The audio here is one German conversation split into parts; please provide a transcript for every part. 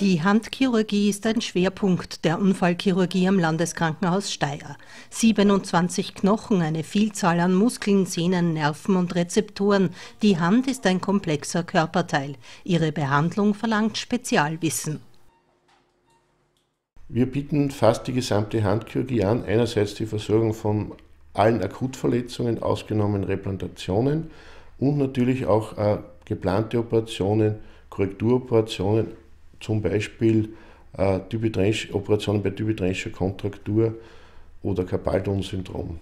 Die Handchirurgie ist ein Schwerpunkt der Unfallchirurgie am Landeskrankenhaus Steyr. 27 Knochen, eine Vielzahl an Muskeln, Sehnen, Nerven und Rezeptoren. Die Hand ist ein komplexer Körperteil. Ihre Behandlung verlangt Spezialwissen. Wir bieten fast die gesamte Handchirurgie an. Einerseits die Versorgung von allen Akutverletzungen, ausgenommen Replantationen und natürlich auch äh, geplante Operationen, Korrekturoperationen zum Beispiel äh, Operationen bei Dibitrentscher Kontraktur oder Kapaldon-Syndrom.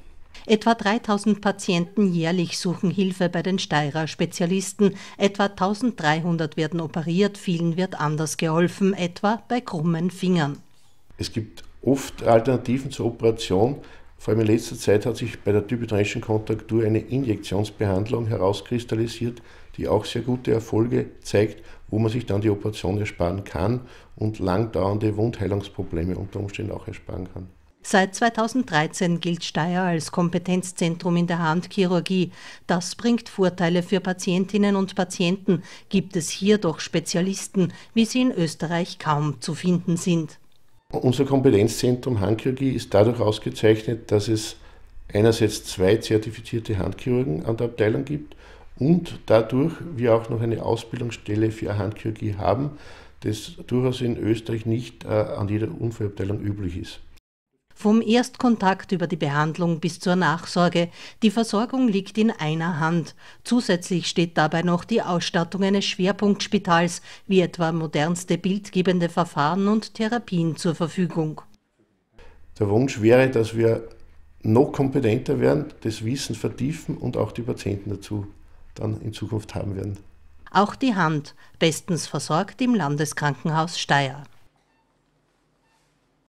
Etwa 3000 Patienten jährlich suchen Hilfe bei den Steirer Spezialisten. Etwa 1300 werden operiert, vielen wird anders geholfen, etwa bei krummen Fingern. Es gibt oft Alternativen zur Operation, vor allem in letzter Zeit hat sich bei der typotrenischen Kontaktur eine Injektionsbehandlung herauskristallisiert, die auch sehr gute Erfolge zeigt, wo man sich dann die Operation ersparen kann und langdauernde Wundheilungsprobleme unter Umständen auch ersparen kann. Seit 2013 gilt Steyr als Kompetenzzentrum in der Handchirurgie. Das bringt Vorteile für Patientinnen und Patienten, gibt es hier doch Spezialisten, wie sie in Österreich kaum zu finden sind. Unser Kompetenzzentrum Handchirurgie ist dadurch ausgezeichnet, dass es einerseits zwei zertifizierte Handchirurgen an der Abteilung gibt und dadurch wir auch noch eine Ausbildungsstelle für Handchirurgie haben, das durchaus in Österreich nicht äh, an jeder Unfallabteilung üblich ist. Vom Erstkontakt über die Behandlung bis zur Nachsorge, die Versorgung liegt in einer Hand. Zusätzlich steht dabei noch die Ausstattung eines Schwerpunktspitals, wie etwa modernste bildgebende Verfahren und Therapien zur Verfügung. Der Wunsch wäre, dass wir noch kompetenter werden, das Wissen vertiefen und auch die Patienten dazu dann in Zukunft haben werden. Auch die Hand, bestens versorgt im Landeskrankenhaus Steyr.